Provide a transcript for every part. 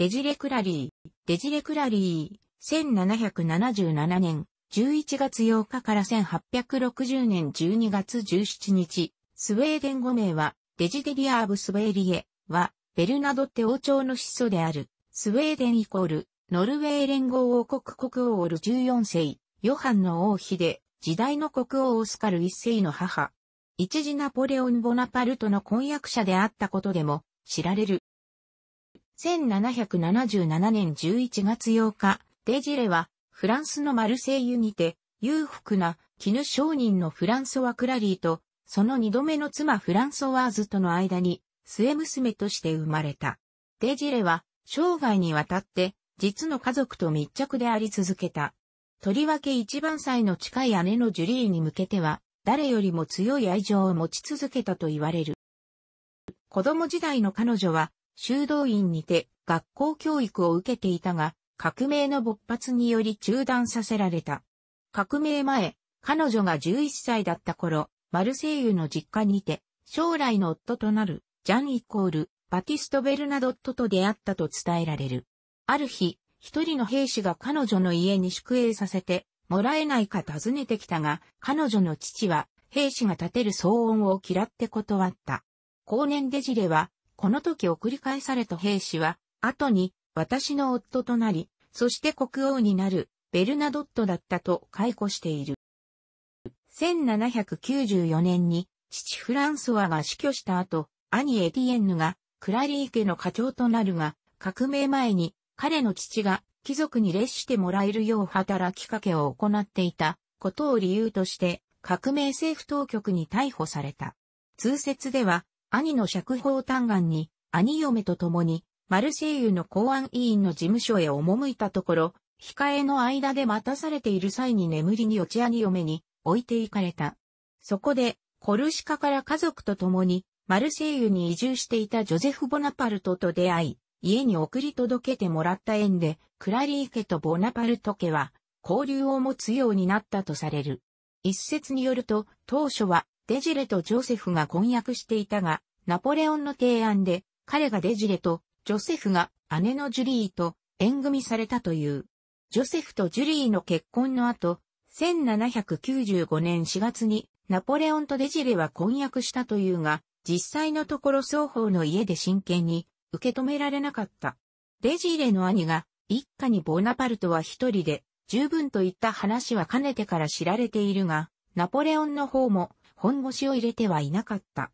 デジレクラリー、デジレクラリー、1777年11月8日から1860年12月17日、スウェーデン語名は、デジデリアーブ・スウェーリエは、ベルナドって王朝の始祖である、スウェーデンイコール、ノルウェー連合王国国王オル14世、ヨハンの王妃で、時代の国王オスカル1世の母。一時ナポレオン・ボナパルトの婚約者であったことでも知られる。1777年11月8日、デジレは、フランスのマルセイユにて、裕福な絹商人のフランソワ・クラリーと、その二度目の妻フランソワーズとの間に、末娘として生まれた。デジレは、生涯にわたって、実の家族と密着であり続けた。とりわけ一番歳の近い姉のジュリーに向けては、誰よりも強い愛情を持ち続けたと言われる。子供時代の彼女は、修道院にて学校教育を受けていたが、革命の勃発により中断させられた。革命前、彼女が11歳だった頃、マルセイユの実家にて、将来の夫となる、ジャンイコール、バティスト・ベルナドットと出会ったと伝えられる。ある日、一人の兵士が彼女の家に宿営させて、もらえないか尋ねてきたが、彼女の父は、兵士が立てる騒音を嫌って断った。後年デジレは、この時送り返された兵士は、後に、私の夫となり、そして国王になる、ベルナドットだったと解雇している。1794年に、父フランソワが死去した後、兄エティエンヌが、クラリー家の課長となるが、革命前に、彼の父が、貴族に列してもらえるよう働きかけを行っていた、ことを理由として、革命政府当局に逮捕された。通説では、兄の釈放嘆願に、兄嫁と共に、マルセイユの公安委員の事務所へ赴いたところ、控えの間で待たされている際に眠りに落ち兄嫁に置いていかれた。そこで、コルシカから家族と共に、マルセイユに移住していたジョゼフ・ボナパルトと出会い、家に送り届けてもらった縁で、クラリー家とボナパルト家は、交流を持つようになったとされる。一説によると、当初はデジレとジョセフが婚約していたが、ナポレオンの提案で、彼がデジレとジョセフが姉のジュリーと縁組されたという。ジョセフとジュリーの結婚の後、1795年4月にナポレオンとデジレは婚約したというが、実際のところ双方の家で真剣に受け止められなかった。デジレの兄が一家にボナパルトは一人で十分といった話はかねてから知られているが、ナポレオンの方も本腰を入れてはいなかった。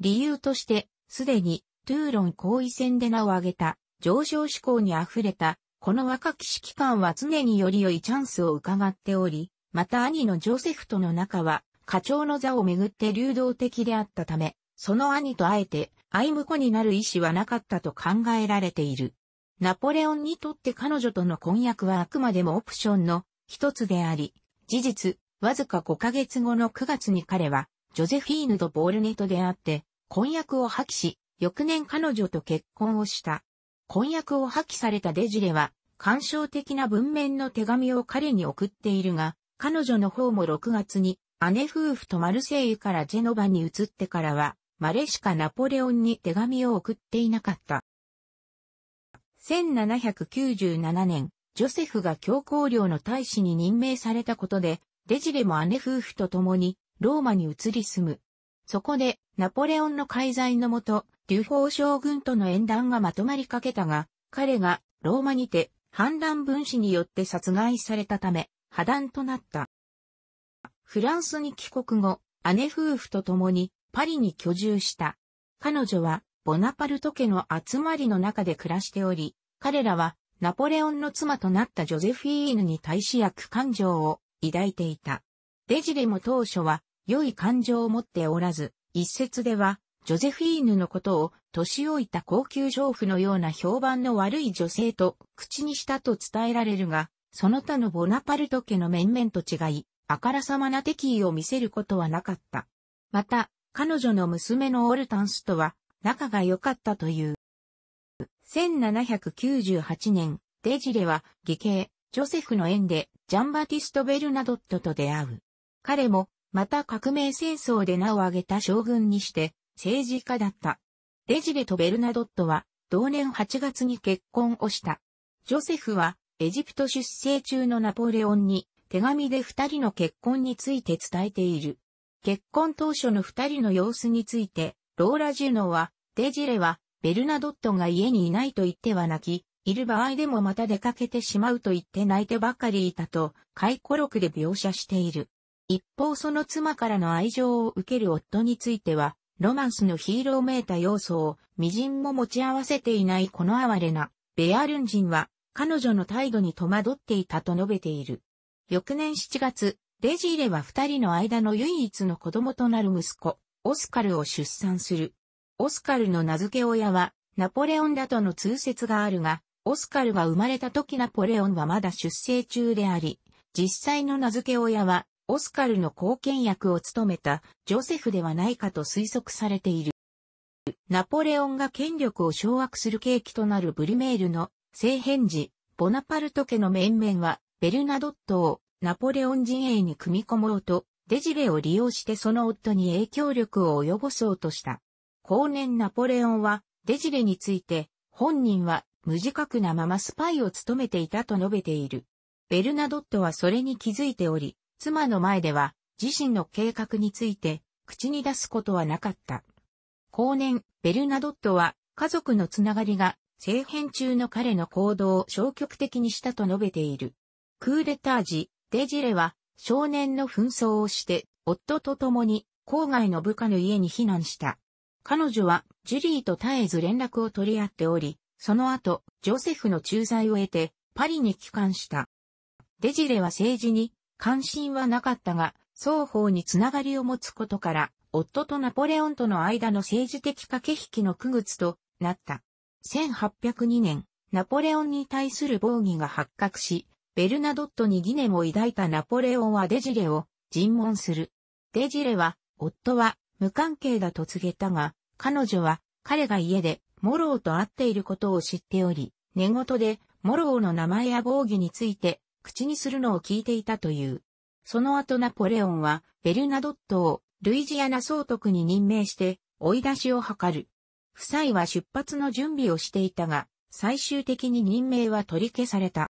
理由として、すでに、トゥーロン行為戦で名を挙げた、上昇志向に溢れた、この若き指揮官は常により良いチャンスを伺っており、また兄のジョセフとの仲は、課長の座をめぐって流動的であったため、その兄とあえて、愛婿になる意思はなかったと考えられている。ナポレオンにとって彼女との婚約はあくまでもオプションの一つであり、事実、わずか5ヶ月後の9月に彼は、ジョゼフィーヌ・ド・ボールネと出会って、婚約を破棄し、翌年彼女と結婚をした。婚約を破棄されたデジレは、感傷的な文面の手紙を彼に送っているが、彼女の方も6月に、姉夫婦とマルセイユからジェノバに移ってからは、マレシカ・ナポレオンに手紙を送っていなかった。1797年、ジョセフが教皇領の大使に任命されたことで、デジレも姉夫婦と共にローマに移り住む。そこでナポレオンの介在のもと、デュフォー将軍との縁談がまとまりかけたが、彼がローマにて反乱分子によって殺害されたため、破談となった。フランスに帰国後、姉夫婦と共にパリに居住した。彼女はボナパルト家の集まりの中で暮らしており、彼らはナポレオンの妻となったジョゼフィーヌに対し役感情を抱いていた。デジレも当初は良い感情を持っておらず、一説では、ジョゼフィーヌのことを年老いた高級丈夫のような評判の悪い女性と口にしたと伝えられるが、その他のボナパルト家の面々と違い、あからさまな敵意を見せることはなかった。また、彼女の娘のオルタンスとは仲が良かったという。1798年、デジレは、義兄、ジョセフの縁でジャンバティスト・ベルナドットと出会う。彼も、また革命戦争で名を挙げた将軍にして、政治家だった。デジレとベルナドットは、同年8月に結婚をした。ジョセフは、エジプト出生中のナポレオンに、手紙で二人の結婚について伝えている。結婚当初の二人の様子について、ローラ・ジュノは、デジレは、ベルナドットが家にいないと言っては泣き、いる場合でもまた出かけてしまうと言って泣いてばかりいたと、回顧録で描写している。一方その妻からの愛情を受ける夫については、ロマンスのヒーローめいた要素を、微塵も持ち合わせていないこの哀れな、ベアルン人は、彼女の態度に戸惑っていたと述べている。翌年7月、レジーレは二人の間の唯一の子供となる息子、オスカルを出産する。オスカルの名付け親は、ナポレオンだとの通説があるが、オスカルが生まれた時ナポレオンはまだ出生中であり、実際の名付け親は、オスカルの貢献役を務めたジョセフではないかと推測されている。ナポレオンが権力を掌握する契機となるブリメールの政変時、ボナパルト家の面々は、ベルナドットをナポレオン陣営に組み込もうと、デジレを利用してその夫に影響力を及ぼそうとした。後年ナポレオンは、デジレについて、本人は無自覚なままスパイを務めていたと述べている。ベルナドットはそれに気づいており、妻の前では自身の計画について口に出すことはなかった。後年、ベルナドットは家族のつながりが政変中の彼の行動を消極的にしたと述べている。クーデター時、デジレは少年の紛争をして夫と共に郊外の部下の家に避難した。彼女はジュリーと絶えず連絡を取り合っており、その後、ジョセフの駐在を得て、パリに帰還した。デジレは政治に関心はなかったが、双方につながりを持つことから、夫とナポレオンとの間の政治的駆け引きの区別となった。1802年、ナポレオンに対する防議が発覚し、ベルナドットに疑念を抱いたナポレオンはデジレを尋問する。デジレは、夫は無関係だと告げたが、彼女は彼が家でモローと会っていることを知っており、寝言で、モローの名前や防御について、口にするのを聞いていたという。その後ナポレオンは、ベルナドットを、ルイジアナ総督に任命して、追い出しを図る。夫妻は出発の準備をしていたが、最終的に任命は取り消された。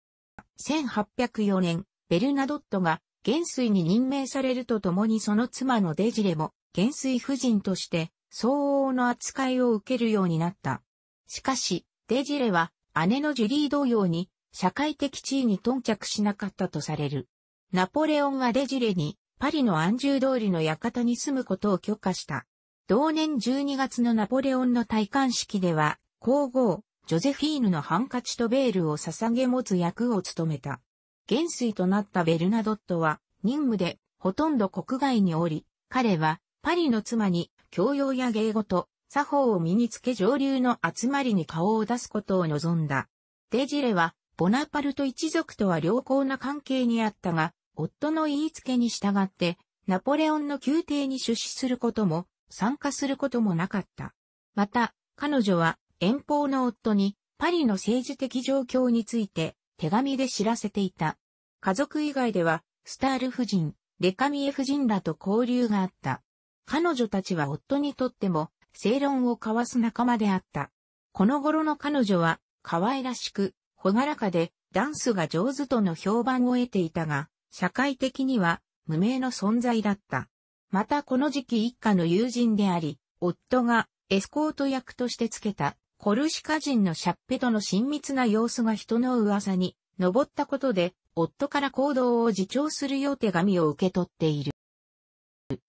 1804年、ベルナドットが元帥に任命されるとともにその妻のデジレも元帥夫人として相応の扱いを受けるようになった。しかし、デジレは姉のジュリー同様に社会的地位に頓着しなかったとされる。ナポレオンはデジレにパリの安住通りの館に住むことを許可した。同年12月のナポレオンの戴冠式では、皇后、ジョゼフィーヌのハンカチとベールを捧げ持つ役を務めた。元帥となったベルナドットは、任務でほとんど国外におり、彼はパリの妻に教養や芸事、作法を身につけ上流の集まりに顔を出すことを望んだ。デジレは、ボナパルト一族とは良好な関係にあったが、夫の言いつけに従って、ナポレオンの宮廷に出資することも、参加することもなかった。また、彼女は、遠方の夫に、パリの政治的状況について、手紙で知らせていた。家族以外では、スタール夫人、レカミエ夫人らと交流があった。彼女たちは夫にとっても正論を交わす仲間であった。この頃の彼女は可愛らしく、ほがらかでダンスが上手との評判を得ていたが、社会的には無名の存在だった。またこの時期一家の友人であり、夫がエスコート役としてつけたコルシカ人のシャッペとの親密な様子が人の噂に上ったことで、夫から行動を自重するよう手紙を受け取っている。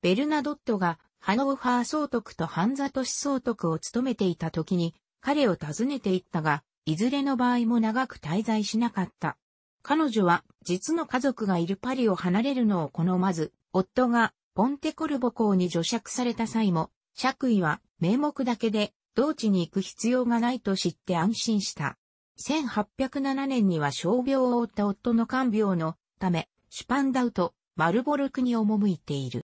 ベルナドットがハノーファー総督とハンザトシ総督を務めていた時に彼を訪ねていったが、いずれの場合も長く滞在しなかった。彼女は実の家族がいるパリを離れるのを好まず、夫がポンテコルボ港に除釈された際も、爵位は名目だけで同地に行く必要がないと知って安心した。1807年には傷病を負った夫の看病のため、シュパンダウト、マルボルクに赴いている。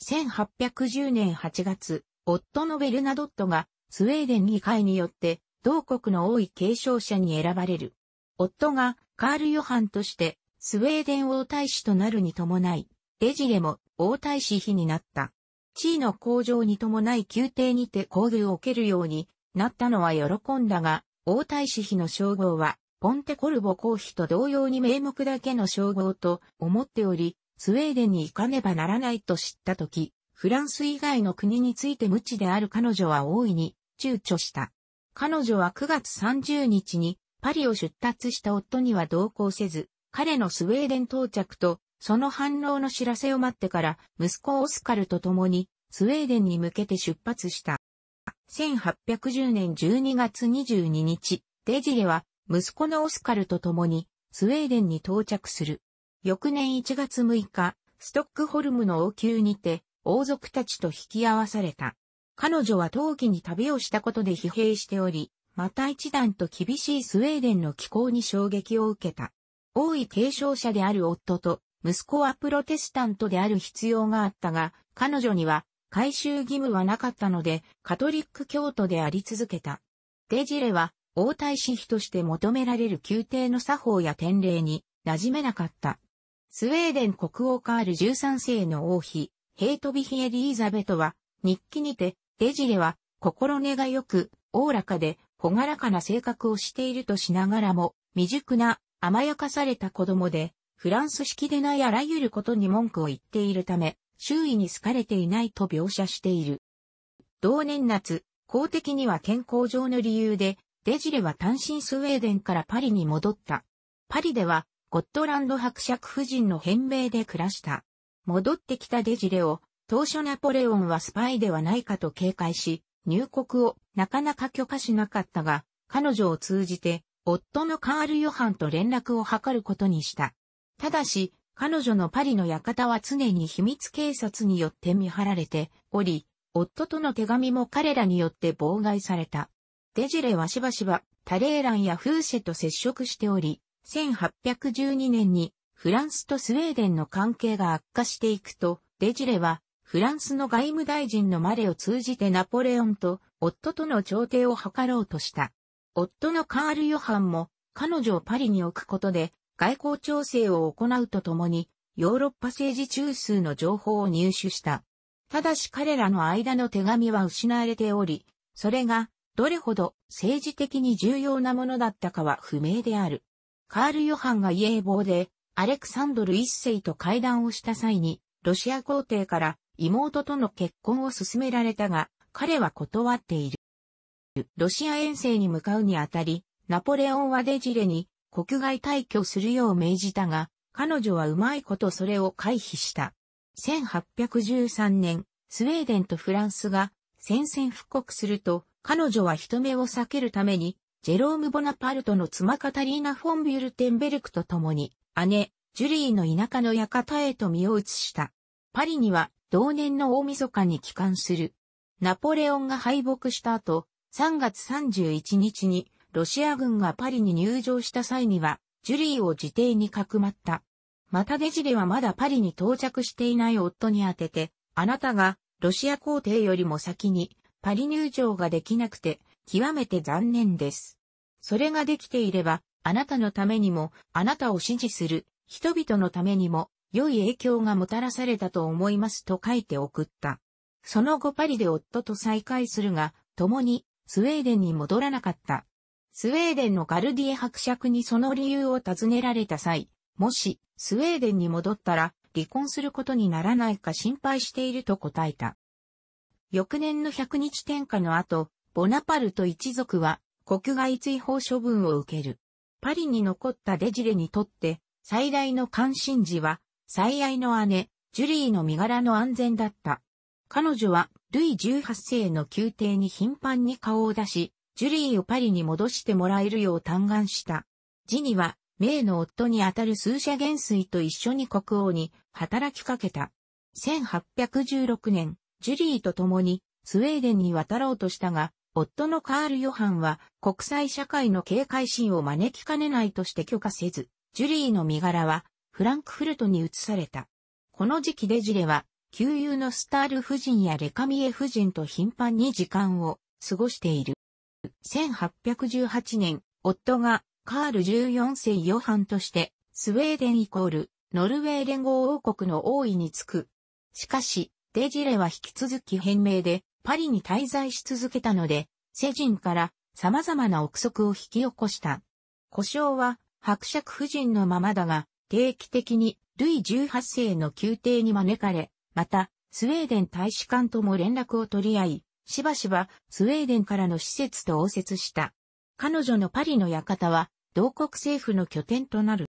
1810年8月、夫のベルナドットがスウェーデン議会によって同国の王位継承者に選ばれる。夫がカール・ヨハンとしてスウェーデン王太子となるに伴い、デジレも王太子妃になった。地位の向上に伴い宮廷にて交流を受けるようになったのは喜んだが、王太子妃の称号は、ポンテコルボ公妃と同様に名目だけの称号と思っており、スウェーデンに行かねばならないと知ったとき、フランス以外の国について無知である彼女は大いに躊躇した。彼女は9月30日にパリを出立した夫には同行せず、彼のスウェーデン到着とその反応の知らせを待ってから息子オスカルと共にスウェーデンに向けて出発した。1810年12月22日、デジレは息子のオスカルと共にスウェーデンに到着する。翌年1月6日、ストックホルムの王宮にて、王族たちと引き合わされた。彼女は陶器に旅をしたことで疲弊しており、また一段と厳しいスウェーデンの気候に衝撃を受けた。王位継承者である夫と、息子はプロテスタントである必要があったが、彼女には、改修義務はなかったので、カトリック教徒であり続けた。デジレは、王太子妃として求められる宮廷の作法や典礼に馴染めなかった。スウェーデン国王カール13世の王妃、ヘイトビヒエリーザベトは、日記にて、デジレは、心根が良く、おおらかで、ほがらかな性格をしているとしながらも、未熟な、甘やかされた子供で、フランス式でないあらゆることに文句を言っているため、周囲に好かれていないと描写している。同年夏、公的には健康上の理由で、デジレは単身スウェーデンからパリに戻った。パリでは、ゴットランド伯爵夫人の変名で暮らした。戻ってきたデジレを、当初ナポレオンはスパイではないかと警戒し、入国をなかなか許可しなかったが、彼女を通じて、夫のカール・ヨハンと連絡を図ることにした。ただし、彼女のパリの館は常に秘密警察によって見張られており、夫との手紙も彼らによって妨害された。デジレはしばしばタレーランやフーシェと接触しており、1812年にフランスとスウェーデンの関係が悪化していくと、デジレはフランスの外務大臣のマレを通じてナポレオンと夫との調停を図ろうとした。夫のカール・ヨハンも彼女をパリに置くことで外交調整を行うとともにヨーロッパ政治中枢の情報を入手した。ただし彼らの間の手紙は失われており、それがどれほど政治的に重要なものだったかは不明である。カール・ヨハンがイエーボーで、アレクサンドル一世と会談をした際に、ロシア皇帝から妹との結婚を勧められたが、彼は断っている。ロシア遠征に向かうにあたり、ナポレオンはデジレに国外退去するよう命じたが、彼女はうまいことそれを回避した。1813年、スウェーデンとフランスが宣戦線復刻すると、彼女は人目を避けるためにジェローム・ボナパルトの妻カタリーナ・フォン・ビュルテンベルクと共に、姉、ジュリーの田舎の館へと身を移した。パリには、同年の大晦日に帰還する。ナポレオンが敗北した後、3月31日に、ロシア軍がパリに入場した際には、ジュリーを自邸にかくまった。またデジレはまだパリに到着していない夫に宛てて、あなたがロシア皇帝よりも先にパリ入場ができなくて、極めて残念です。それができていれば、あなたのためにも、あなたを支持する、人々のためにも、良い影響がもたらされたと思いますと書いて送った。その後パリで夫と再会するが、共にスウェーデンに戻らなかった。スウェーデンのガルディエ伯爵にその理由を尋ねられた際、もしスウェーデンに戻ったら離婚することにならないか心配していると答えた。翌年の百日天下の後、ボナパルト一族は国外追放処分を受ける。パリに残ったデジレにとって、最大の関心事は、最愛の姉、ジュリーの身柄の安全だった。彼女は、ルイ18世の宮廷に頻繁に顔を出し、ジュリーをパリに戻してもらえるよう嘆願した。ジニは、名の夫にあたる数社元帥と一緒に国王に働きかけた。1816年、ジュリーと共にスウェーデンに渡ろうとしたが、夫のカール・ヨハンは国際社会の警戒心を招きかねないとして許可せず、ジュリーの身柄はフランクフルトに移された。この時期デジレは、旧友のスタール夫人やレカミエ夫人と頻繁に時間を過ごしている。1818年、夫がカール14世ヨハンとして、スウェーデンイコール、ノルウェー連合王国の王位につく。しかし、デジレは引き続き変名で、パリに滞在し続けたので、世人から様々な憶測を引き起こした。故障は伯爵夫人のままだが、定期的にルイ18世の宮廷に招かれ、また、スウェーデン大使館とも連絡を取り合い、しばしばスウェーデンからの施設と応接した。彼女のパリの館は、同国政府の拠点となる。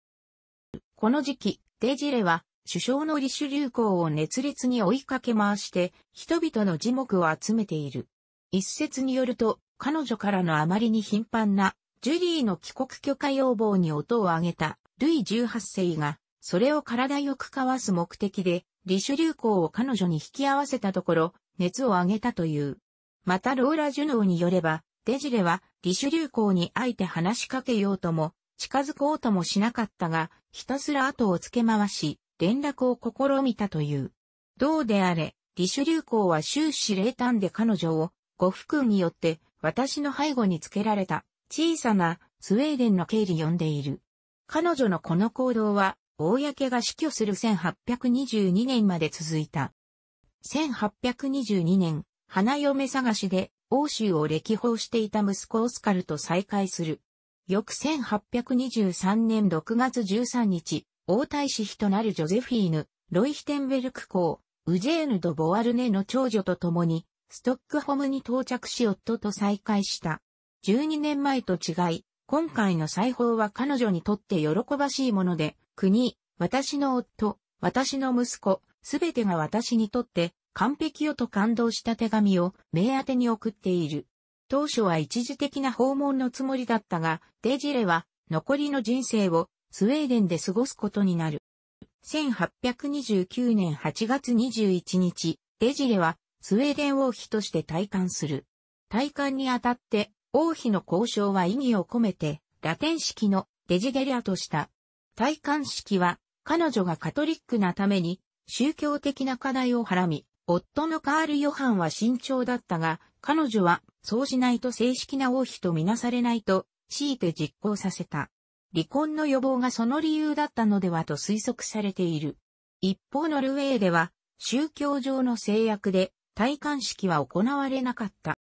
この時期、デジレは首相のリシュ行を熱烈に追いかけ回して、人々の耳目を集めている。一説によると、彼女からのあまりに頻繁な、ジュリーの帰国許可要望に音を上げた、ルイ18世が、それを体よく交わす目的で、リシュ行を彼女に引き合わせたところ、熱を上げたという。またローラ・ジュノーによれば、デジレは、リシュ行にあえて話しかけようとも、近づこうともしなかったが、ひたすら後をつけ回し、連絡を試みたという。どうであれ、ディシュ流行は終始冷淡で彼女を、ご服によって私の背後につけられた小さなスウェーデンの経理呼んでいる。彼女のこの行動は、公が死去する1822年まで続いた。1822年、花嫁探しで欧州を歴訪していた息子オスカルと再会する。翌1823年6月13日、王太子妃となるジョゼフィーヌ、ロイヒテンベルク公、ウジェーヌ・ド・ボワルネの長女と共に、ストックホムに到着し夫と再会した。12年前と違い、今回の裁縫は彼女にとって喜ばしいもので、国、私の夫、私の息子、すべてが私にとって完璧よと感動した手紙を名当てに送っている。当初は一時的な訪問のつもりだったが、デジレは残りの人生をスウェーデンで過ごすことになる。1829年8月21日、デジレはスウェーデン王妃として退官する。退官にあたって王妃の交渉は意義を込めてラテン式のデジゲリアとした。退官式は彼女がカトリックなために宗教的な課題をはらみ、夫のカール・ヨハンは慎重だったが、彼女はそうしないと正式な王妃とみなされないと強いて実行させた。離婚の予防がその理由だったのではと推測されている。一方ノルウェーでは宗教上の制約で戴冠式は行われなかった。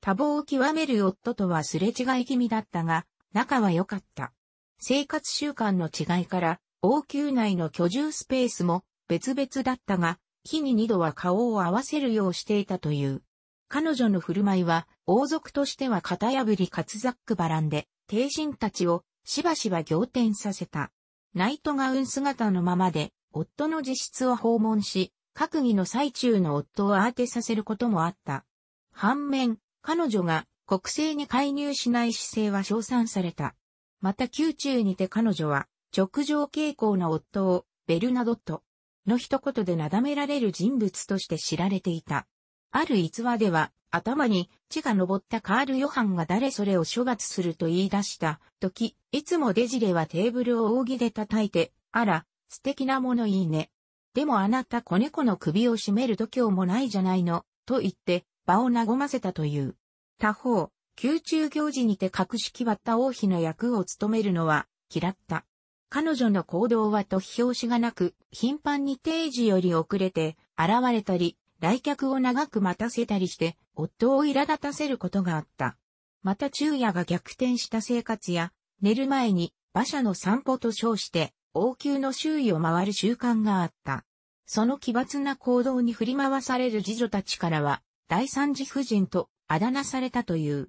多忙を極める夫とはすれ違い気味だったが、仲は良かった。生活習慣の違いから、王宮内の居住スペースも別々だったが、日に二度は顔を合わせるようしていたという。彼女の振る舞いは、王族としては型破りかつざっくばらんで、帝人たちをしばしば仰天させた。ナイトガウン姿のままで、夫の自室を訪問し、閣議の最中の夫を当てさせることもあった。反面、彼女が国政に介入しない姿勢は称賛された。また宮中にて彼女は、直情傾向の夫を、ベルナドット、の一言でなだめられる人物として知られていた。ある逸話では、頭に血が昇ったカール・ヨハンが誰それを処罰すると言い出した時、いつもデジレはテーブルを扇で叩いて、あら、素敵なものいいね。でもあなた子猫の首を絞める度胸もないじゃないの、と言って、場を和ませたという。他方、宮中行事にて隠しきわった王妃の役を務めるのは嫌った。彼女の行動は突表紙がなく、頻繁に定時より遅れて現れたり、来客を長く待たせたりして、夫を苛立たせることがあった。また昼夜が逆転した生活や、寝る前に馬車の散歩と称して、王宮の周囲を回る習慣があった。その奇抜な行動に振り回される次女たちからは、第三次夫人とあだ名されたという。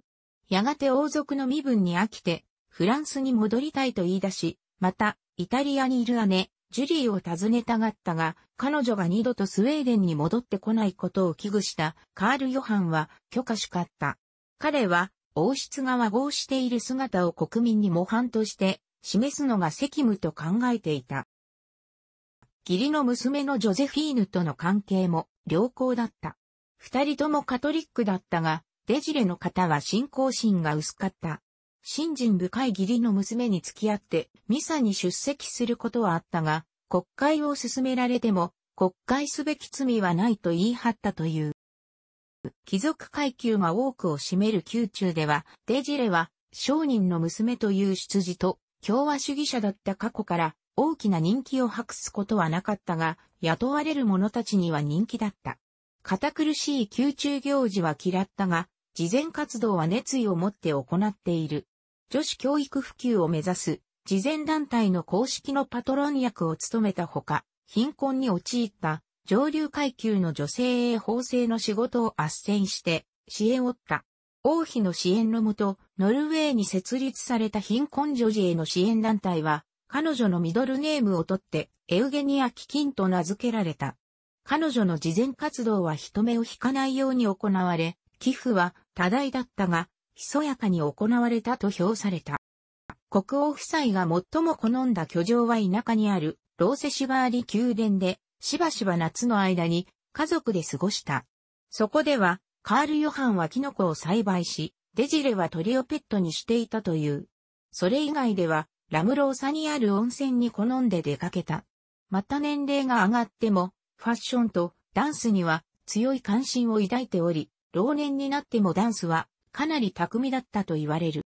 やがて王族の身分に飽きて、フランスに戻りたいと言い出し、また、イタリアにいる姉、ジュリーを訪ねたがったが、彼女が二度とスウェーデンに戻ってこないことを危惧したカール・ヨハンは許可しかった。彼は、王室が和合している姿を国民に模範として示すのが責務と考えていた。義理の娘のジョゼフィーヌとの関係も良好だった。二人ともカトリックだったが、デジレの方は信仰心が薄かった。信心深い義理の娘に付き合って、ミサに出席することはあったが、国会を進められても、国会すべき罪はないと言い張ったという。貴族階級が多くを占める宮中では、デジレは、商人の娘という出自と、共和主義者だった過去から、大きな人気を博すことはなかったが、雇われる者たちには人気だった。堅苦しい宮中行事は嫌ったが、慈善活動は熱意を持って行っている。女子教育普及を目指す、慈善団体の公式のパトロン役を務めたほか、貧困に陥った上流階級の女性へ法制の仕事を斡旋して支援を負った。王妃の支援のもと、ノルウェーに設立された貧困女児への支援団体は、彼女のミドルネームを取って、エウゲニア基金と名付けられた。彼女の慈善活動は人目を引かないように行われ、寄付は多大だったが、ひそやかに行われたと評された。国王夫妻が最も好んだ居城は田舎にあるローセシバーリ宮殿で、しばしば夏の間に家族で過ごした。そこでは、カール・ヨハンはキノコを栽培し、デジレは鳥をペットにしていたという。それ以外では、ラムローサにある温泉に好んで出かけた。また年齢が上がっても、ファッションとダンスには強い関心を抱いており、老年になってもダンスはかなり巧みだったと言われる。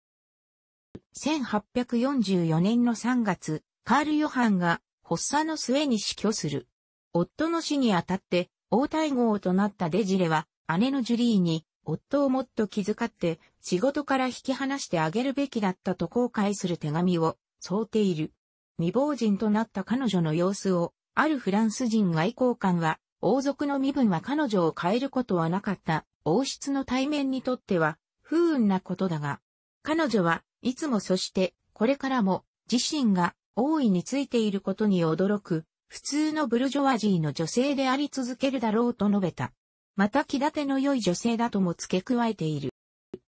1844年の3月、カール・ヨハンが発作の末に死去する。夫の死にあたって、王太号となったデジレは、姉のジュリーに、夫をもっと気遣って、仕事から引き離してあげるべきだったと後悔する手紙を、添うている。未亡人となった彼女の様子を、あるフランス人外交官は、王族の身分は彼女を変えることはなかった、王室の対面にとっては、不運なことだが、彼女はいつもそしてこれからも自身が大いについていることに驚く、普通のブルジョワジーの女性であり続けるだろうと述べた。また気立ての良い女性だとも付け加えている。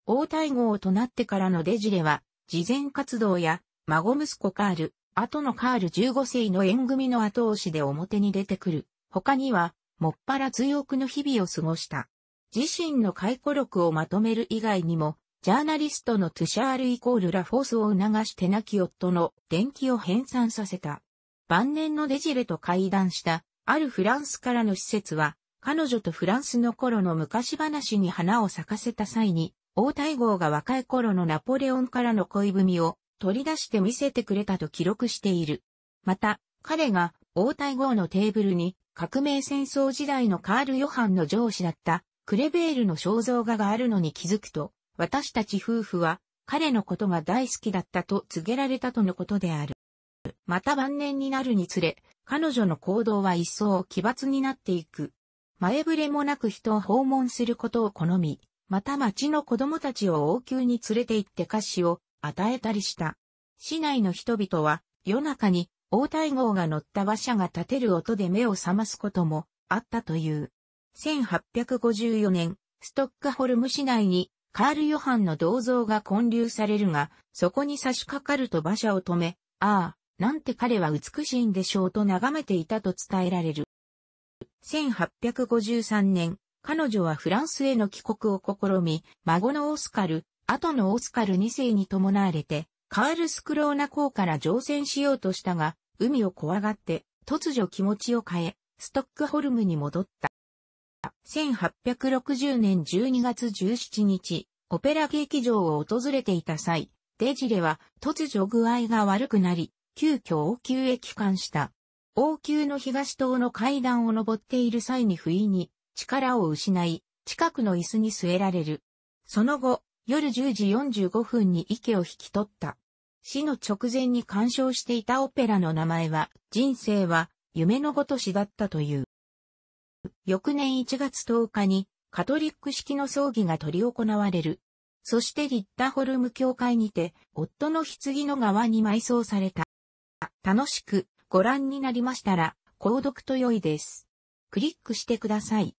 王太后となってからのデジレは、慈善活動や、孫息子カール、後のカール15世の縁組の後押しで表に出てくる。他には、もっぱら強くの日々を過ごした。自身の回顧録をまとめる以外にも、ジャーナリストのトゥシャールイコールラフォースを促して亡き夫の伝記を編纂させた。晩年のデジレと会談した、あるフランスからの施設は、彼女とフランスの頃の昔話に花を咲かせた際に、王太后が若い頃のナポレオンからの恋文を取り出して見せてくれたと記録している。また、彼が王太后のテーブルに革命戦争時代のカール・ヨハンの上司だったクレベールの肖像画があるのに気づくと、私たち夫婦は彼のことが大好きだったと告げられたとのことである。また晩年になるにつれ、彼女の行動は一層奇抜になっていく。前触れもなく人を訪問することを好み、また町の子供たちを王宮に連れて行って菓子を与えたりした。市内の人々は夜中に王太后が乗った馬車が立てる音で目を覚ますこともあったという。1854年、ストックホルム市内にカール・ヨハンの銅像が建立されるが、そこに差し掛かると馬車を止め、ああ、なんて彼は美しいんでしょうと眺めていたと伝えられる。1853年、彼女はフランスへの帰国を試み、孫のオスカル、後のオスカル2世に伴われて、カールスクローナ港から乗船しようとしたが、海を怖がって、突如気持ちを変え、ストックホルムに戻った。1860年12月17日、オペラ劇場を訪れていた際、デジレは突如具合が悪くなり、急遽王宮へ帰還した。王宮の東塔の階段を登っている際に不意に力を失い、近くの椅子に据えられる。その後、夜10時45分に池を引き取った。死の直前に鑑賞していたオペラの名前は、人生は夢のごとしだったという。翌年1月10日にカトリック式の葬儀が執り行われる。そしてリッタホルム教会にて、夫の棺の側に埋葬された。楽しくご覧になりましたら、購読と良いです。クリックしてください。